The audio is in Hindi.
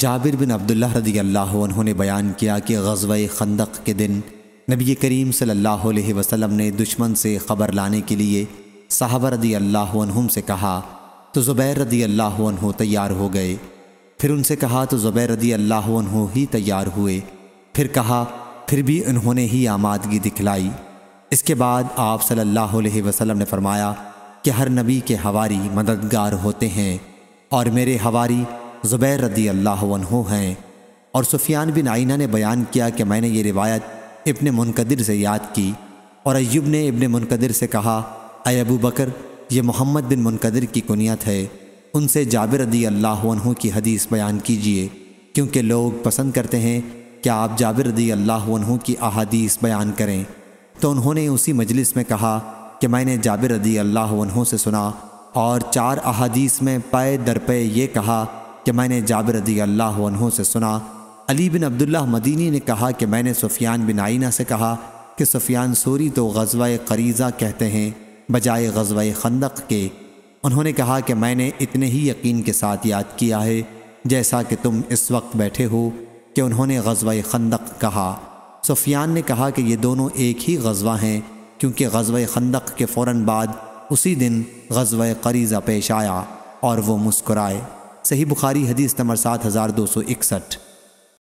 जाबिर बिन अब्दुल्ला रदी अल्लाह उन्होंने बयान किया कि गजव खंदक के दिन नबी करीम सल्लल्लाहु अलैहि वसल्लम ने दुश्मन से ख़बर लाने के लिए साहब रदी अल्लाह से कहा तो ज़ुबैर रदी अल्लाह तैयार हो गए फिर उनसे कहा तो ज़ुबैर रदी अल्लाह ही तैयार हुए फिर कहा फिर भी उन्होंने ही आमादगी दिखलाई इसके बाद आप सल्लल्लाहु अलैहि वसल्लम ने फरमाया कि हर नबी के हवारी मददगार होते हैं और मेरे हवारी ज़ुबैर रदी अल्लाह हैं और सुफियान बिन आइना ने बयान किया कि मैंने ये रिवायत इबन मुनकदर से याद की और अयूब ने इबन मुनकदर से कहा अय अबू बकर ये मोहम्मद बिन मुनकदर की कुनियत है उनसे जाबिर रदी अल्लाह की हदीस बयान कीजिए क्योंकि लोग पसंद करते हैं कि आप जाबिर रदी अल्लाह की अहादीस बयान करें तो उन्होंने उसी मजलिस में कहा कि मैंने जाबिर रदी अल्लाह से सुना और चार अहादीस में पाए दर पे ये कहा कि मैंने जाबिर रदी अल्लाह से सुना अली बिन अब्दुल्ला मदीनी ने कहा कि मैंने सुफियान बिन आइना से कहा कि सुफियान सोरी तो गजवा करीज़ा कहते हैं बजाय गजवा खंदक के उन्होंने कहा कि मैंने इतने ही यकीन के साथ याद किया है जैसा कि तुम इस वक्त बैठे हो कि उन्होंने गजवा खंदक कहा सुफियान ने कहा कि ये दोनों एक ही गजवा हैं क्योंकि गजवा खंदक के फ़ौर बाद उसी दिन गजवा करीज़ा पेश आया और वो मुस्कुराए सही बुखारी हदीस नंबर सात हज़ार दो सौ इकसठ